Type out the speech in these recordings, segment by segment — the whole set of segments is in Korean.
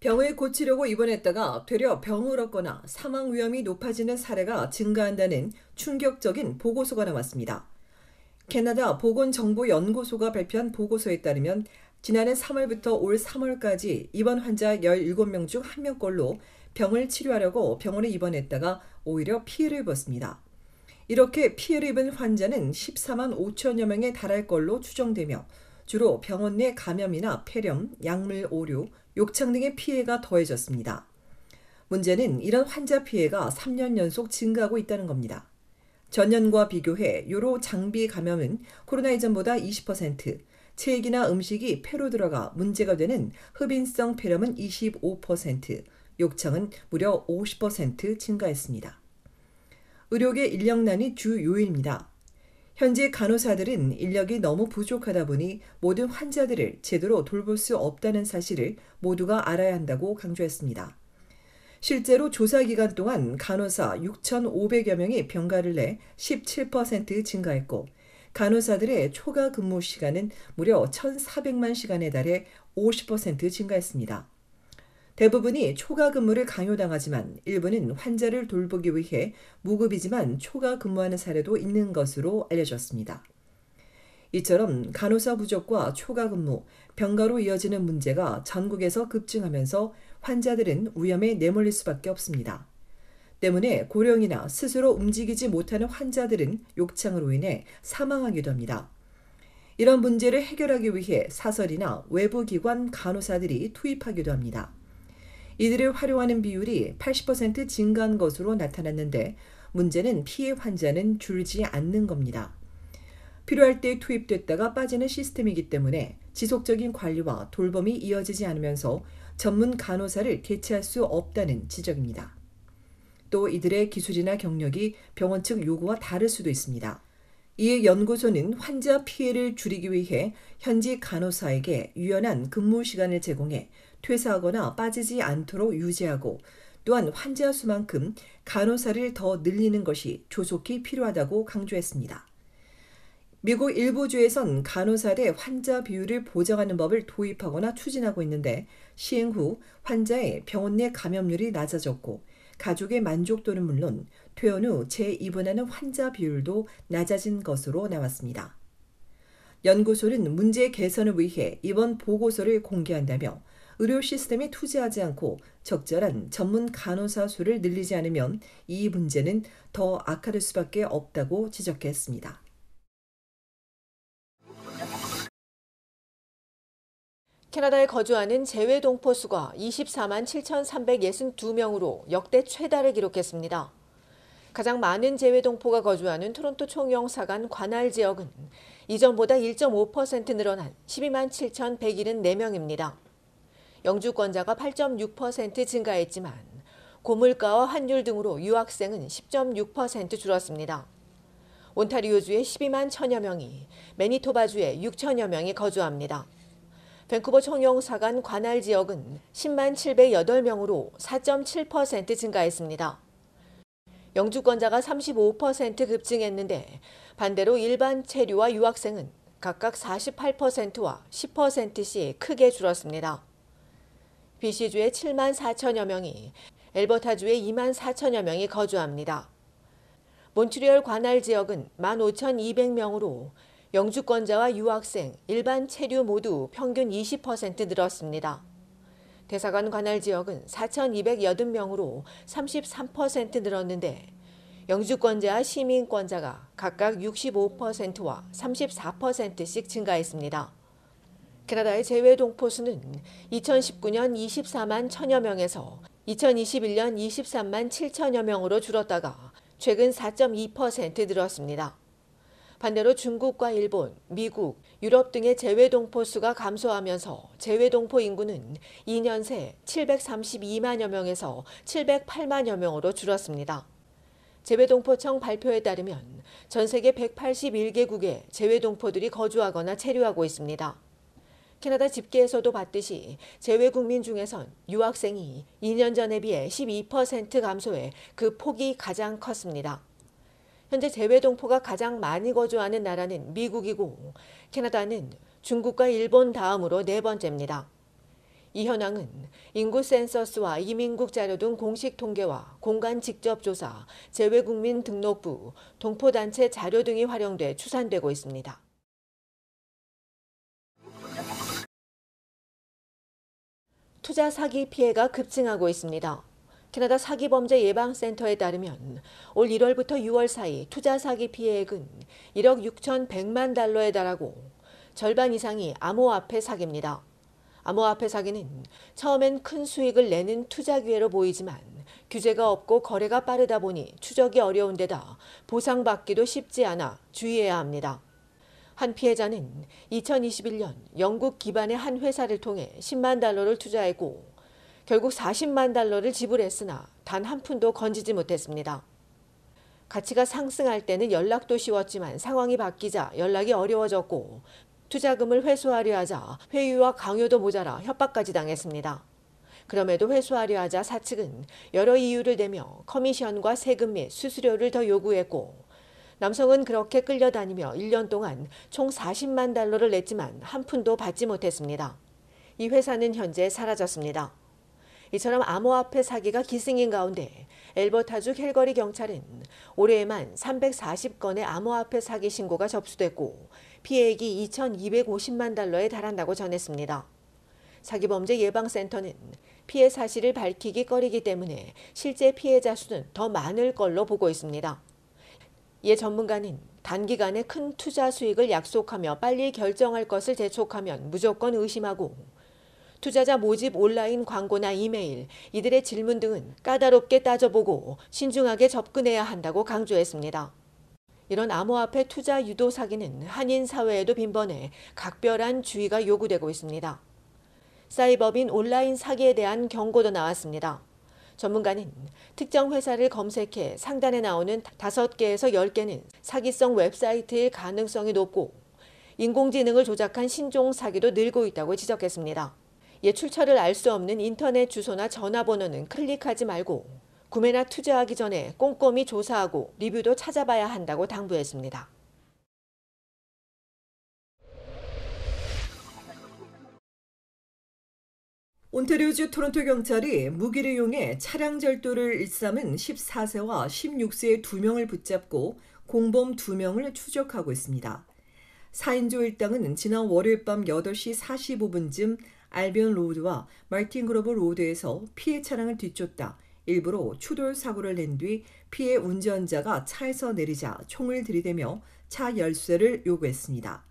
병을 고치려고 입원했다가 되려 병을 얻거나 사망 위험이 높아지는 사례가 증가한다는 충격적인 보고서가 나왔습니다. 캐나다 보건정보연구소가 발표한 보고서에 따르면 지난해 3월부터 올 3월까지 입원 환자 17명 중 1명꼴로 병을 치료하려고 병원에 입원했다가 오히려 피해를 입었습니다. 이렇게 피해를 입은 환자는 14만 5천여 명에 달할 걸로 추정되며 주로 병원 내 감염이나 폐렴, 약물 오류, 욕창 등의 피해가 더해졌습니다. 문제는 이런 환자 피해가 3년 연속 증가하고 있다는 겁니다. 전년과 비교해 요로 장비 감염은 코로나 이전보다 20%, 체액이나 음식이 폐로 들어가 문제가 되는 흡인성 폐렴은 25%, 욕창은 무려 50% 증가했습니다. 의료계 인력난이 주요일입니다 현재 간호사들은 인력이 너무 부족하다 보니 모든 환자들을 제대로 돌볼 수 없다는 사실을 모두가 알아야 한다고 강조했습니다. 실제로 조사 기간 동안 간호사 6,500여 명이 병가를 내 17% 증가했고 간호사들의 초과 근무 시간은 무려 1,400만 시간에 달해 50% 증가했습니다. 대부분이 초과 근무를 강요당하지만 일부는 환자를 돌보기 위해 무급이지만 초과 근무하는 사례도 있는 것으로 알려졌습니다. 이처럼 간호사 부족과 초과 근무, 병가로 이어지는 문제가 전국에서 급증하면서 환자들은 위험에 내몰릴 수밖에 없습니다. 때문에 고령이나 스스로 움직이지 못하는 환자들은 욕창으로 인해 사망하기도 합니다. 이런 문제를 해결하기 위해 사설이나 외부 기관 간호사들이 투입하기도 합니다. 이들을 활용하는 비율이 80% 증가한 것으로 나타났는데 문제는 피해 환자는 줄지 않는 겁니다. 필요할 때 투입됐다가 빠지는 시스템이기 때문에 지속적인 관리와 돌봄이 이어지지 않으면서 전문 간호사를 개최할수 없다는 지적입니다. 또 이들의 기술이나 경력이 병원 측 요구와 다를 수도 있습니다. 이에 연구소는 환자 피해를 줄이기 위해 현지 간호사에게 유연한 근무 시간을 제공해 퇴사하거나 빠지지 않도록 유지하고 또한 환자 수만큼 간호사를 더 늘리는 것이 조속히 필요하다고 강조했습니다. 미국 일부 주에선 간호사의 환자 비율을 보장하는 법을 도입하거나 추진하고 있는데 시행 후 환자의 병원 내 감염률이 낮아졌고 가족의 만족도는 물론 퇴원 후 재입원하는 환자 비율도 낮아진 것으로 나왔습니다. 연구소는 문제 개선을 위해 이번 보고서를 공개한다며 의료 시스템에 투자하지 않고 적절한 전문 간호사 수를 늘리지 않으면 이 문제는 더 악화될 수밖에 없다고 지적했습니다. 캐나다에 거주하는 재외 동포수가 24만 7,362명으로 역대 최다를 기록했습니다. 가장 많은 재외 동포가 거주하는 토론토 총영사관 관할 지역은 이전보다 1.5% 늘어난 12만 7,174명입니다. 영주권자가 8.6% 증가했지만 고물가와 환율 등으로 유학생은 10.6% 줄었습니다. 온타리오주에 12만 천여 명이, 매니토바주에 6천여 명이 거주합니다. 밴쿠버 총영사관 관할 지역은 10만 708명으로 4.7% 증가했습니다. 영주권자가 35% 급증했는데 반대로 일반 체류와 유학생은 각각 48%와 10%씩 크게 줄었습니다. BC주의 7만 4천여 명이 엘버타주의 2만 4천여 명이 거주합니다. 몬트리올 관할 지역은 15,200명으로 영주권자와 유학생, 일반 체류 모두 평균 20% 늘었습니다. 대사관 관할 지역은 4,280명으로 33% 늘었는데 영주권자와 시민권자가 각각 65%와 34%씩 증가했습니다. 캐나다의 제외 동포수는 2019년 24만 천여 명에서 2021년 23만 7천여 명으로 줄었다가 최근 4.2% 늘었습니다. 반대로 중국과 일본, 미국, 유럽 등의 재외동포 수가 감소하면서 재외동포 인구는 2년 새 732만여 명에서 708만여 명으로 줄었습니다. 재외동포청 발표에 따르면 전 세계 181개국에 재외동포들이 거주하거나 체류하고 있습니다. 캐나다 집계에서도 봤듯이 재외국민 중에선 유학생이 2년 전에 비해 12% 감소해 그 폭이 가장 컸습니다. 현재 재외동포가 가장 많이 거주하는 나라는 미국이고 캐나다는 중국과 일본 다음으로 네 번째입니다. 이 현황은 인구 센서스와 이민국 자료 등 공식 통계와 공간 직접 조사, 재외국민 등록부, 동포단체 자료 등이 활용돼 추산되고 있습니다. 투자 사기 피해가 급증하고 있습니다. 캐나다 사기범죄 예방센터에 따르면 올 1월부터 6월 사이 투자 사기 피해액은 1억 6,100만 달러에 달하고 절반 이상이 암호화폐 사기입니다. 암호화폐 사기는 처음엔 큰 수익을 내는 투자 기회로 보이지만 규제가 없고 거래가 빠르다 보니 추적이 어려운 데다 보상받기도 쉽지 않아 주의해야 합니다. 한 피해자는 2021년 영국 기반의 한 회사를 통해 10만 달러를 투자했고 결국 40만 달러를 지불했으나 단 한 푼도 건지지 못했습니다. 가치가 상승할 때는 연락도 쉬웠지만 상황이 바뀌자 연락이 어려워졌고 투자금을 회수하려 하자 회유와 강요도 모자라 협박까지 당했습니다. 그럼에도 회수하려 하자 사측은 여러 이유를 대며 커미션과 세금 및 수수료를 더 요구했고 남성은 그렇게 끌려다니며 1년 동안 총 40만 달러를 냈지만 한 푼도 받지 못했습니다. 이 회사는 현재 사라졌습니다. 이처럼 암호화폐 사기가 기승인 가운데 엘버타주 캘거리 경찰은 올해에만 340건의 암호화폐 사기 신고가 접수됐고 피해액이 2,250만 달러에 달한다고 전했습니다. 사기범죄 예방센터는 피해 사실을 밝히기 꺼리기 때문에 실제 피해자 수는 더 많을 걸로 보고 있습니다. 예 전문가는 단기간에 큰 투자 수익을 약속하며 빨리 결정할 것을 재촉하면 무조건 의심하고 투자자 모집 온라인 광고나 이메일, 이들의 질문 등은 까다롭게 따져보고 신중하게 접근해야 한다고 강조했습니다. 이런 암호화폐 투자 유도 사기는 한인 사회에도 빈번해 각별한 주의가 요구되고 있습니다. 사이버빈 온라인 사기에 대한 경고도 나왔습니다. 전문가는 특정 회사를 검색해 상단에 나오는 5개에서 10개는 사기성 웹사이트일 가능성이 높고 인공지능을 조작한 신종 사기도 늘고 있다고 지적했습니다. 예출처를 알 수 없는 인터넷 주소나 전화번호는 클릭하지 말고 구매나 투자하기 전에 꼼꼼히 조사하고 리뷰도 찾아봐야 한다고 당부했습니다. 온타리오주 토론토 경찰이 무기를 이용해 차량 절도를 일삼은 14세와 16세의 2명을 붙잡고 공범 2명을 추적하고 있습니다. 4인조 일당은 지난 월요일 밤 8시 45분쯤 알비온 로드와 마틴 그로버 로드에서 피해 차량을 뒤쫓다 일부러 추돌 사고를 낸 뒤 피해 운전자가 차에서 내리자 총을 들이대며 차 열쇠를 요구했습니다.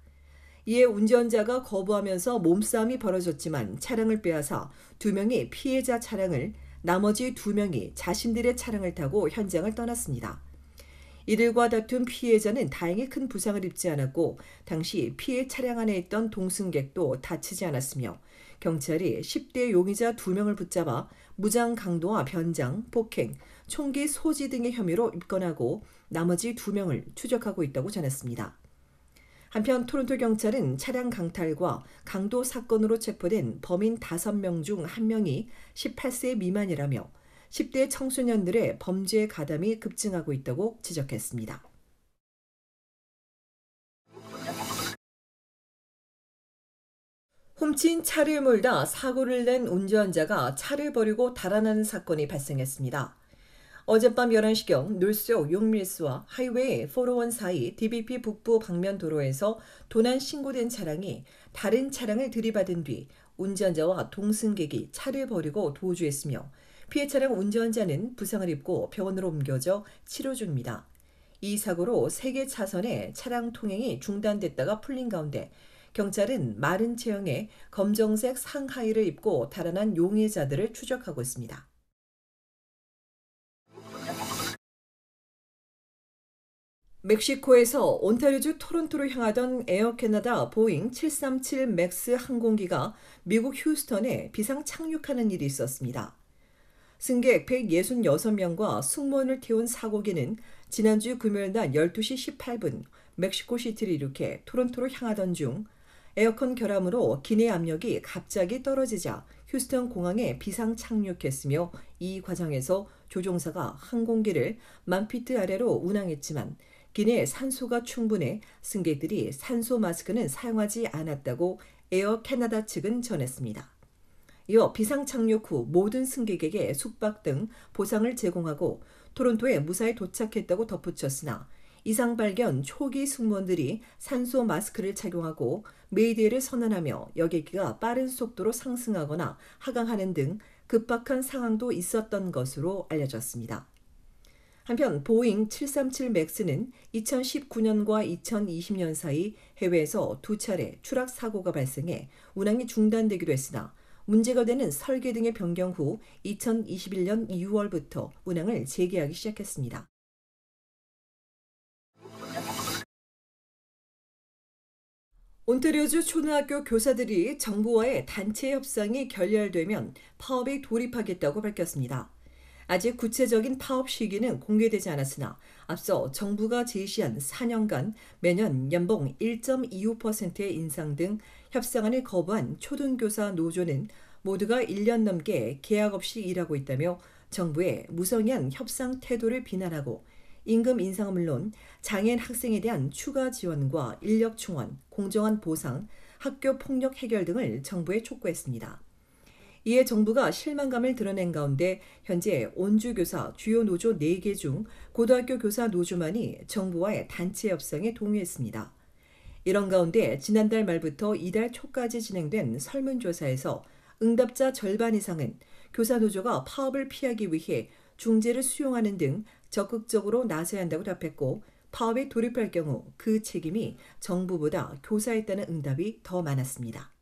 이에 운전자가 거부하면서 몸싸움이 벌어졌지만 차량을 빼앗아 두 명이 피해자 차량을 나머지 두 명이 자신들의 차량을 타고 현장을 떠났습니다. 이들과 다툰 피해자는 다행히 큰 부상을 입지 않았고 당시 피해 차량 안에 있던 동승객도 다치지 않았으며 경찰이 10대 용의자 2명을 붙잡아 무장 강도와 변장, 폭행, 총기 소지 등의 혐의로 입건하고 나머지 2명을 추적하고 있다고 전했습니다. 한편 토론토 경찰은 차량 강탈과 강도 사건으로 체포된 범인 5명 중 1명이 18세 미만이라며 10대 청소년들의 범죄 가담이 급증하고 있다고 지적했습니다. 훔친 차를 몰다 사고를 낸 운전자가 차를 버리고 달아나는 사건이 발생했습니다. 어젯밤 11시경 놀수역 용밀스와 하이웨이 401 사이 DBP 북부 방면 도로에서 도난 신고된 차량이 다른 차량을 들이받은 뒤 운전자와 동승객이 차를 버리고 도주했으며 피해 차량 운전자는 부상을 입고 병원으로 옮겨져 치료 중입니다. 이 사고로 3개 차선의 차량 통행이 중단됐다가 풀린 가운데 경찰은 마른 체형에 검정색 상하의를 입고 달아난 용의자들을 추적하고 있습니다. 멕시코에서 온타리주 토론토로 향하던 에어 캐나다 보잉 737 맥스 항공기가 미국 휴스턴에 비상 착륙하는 일이 있었습니다. 승객 166명과 승무원을 태운 사고기는 지난주 금요일 낮 12시 18분 멕시코 시티를 이륙해 토론토로 향하던 중 에어컨 결함으로 기내 압력이 갑자기 떨어지자 휴스턴 공항에 비상 착륙했으며 이 과정에서 조종사가 항공기를 만 피트 아래로 운항했지만 기내 산소가 충분해 승객들이 산소 마스크는 사용하지 않았다고 에어 캐나다 측은 전했습니다. 이어 비상 착륙 후 모든 승객에게 숙박 등 보상을 제공하고 토론토에 무사히 도착했다고 덧붙였으나 이상 발견 초기 승무원들이 산소 마스크를 착용하고 메이데이를 선언하며 여객기가 빠른 속도로 상승하거나 하강하는 등 급박한 상황도 있었던 것으로 알려졌습니다. 한편 보잉 737 맥스는 2019년과 2020년 사이 해외에서 두 차례 추락 사고가 발생해 운항이 중단되기도 했으나 문제가 되는 설계 등의 변경 후 2021년 2월부터 운항을 재개하기 시작했습니다. 온타리오주 초등학교 교사들이 정부와의 단체 협상이 결렬되면 파업에 돌입하겠다고 밝혔습니다. 아직 구체적인 파업 시기는 공개되지 않았으나 앞서 정부가 제시한 4년간 매년 연봉 1.25%의 인상 등 협상안을 거부한 초등교사 노조는 모두가 1년 넘게 계약 없이 일하고 있다며 정부의 무성한 협상 태도를 비난하고 임금 인상은 물론 장애인 학생에 대한 추가 지원과 인력 충원, 공정한 보상, 학교 폭력 해결 등을 정부에 촉구했습니다. 이에 정부가 실망감을 드러낸 가운데 현재 온주교사 주요 노조 4개 중 고등학교 교사 노조만이 정부와의 단체 협상에 동의했습니다. 이런 가운데 지난달 말부터 이달 초까지 진행된 설문조사에서 응답자 절반 이상은 교사 노조가 파업을 피하기 위해 중재를 수용하는 등 적극적으로 나서야 한다고 답했고 파업에 돌입할 경우 그 책임이 정부보다 교사에 있다는 응답이 더 많았습니다.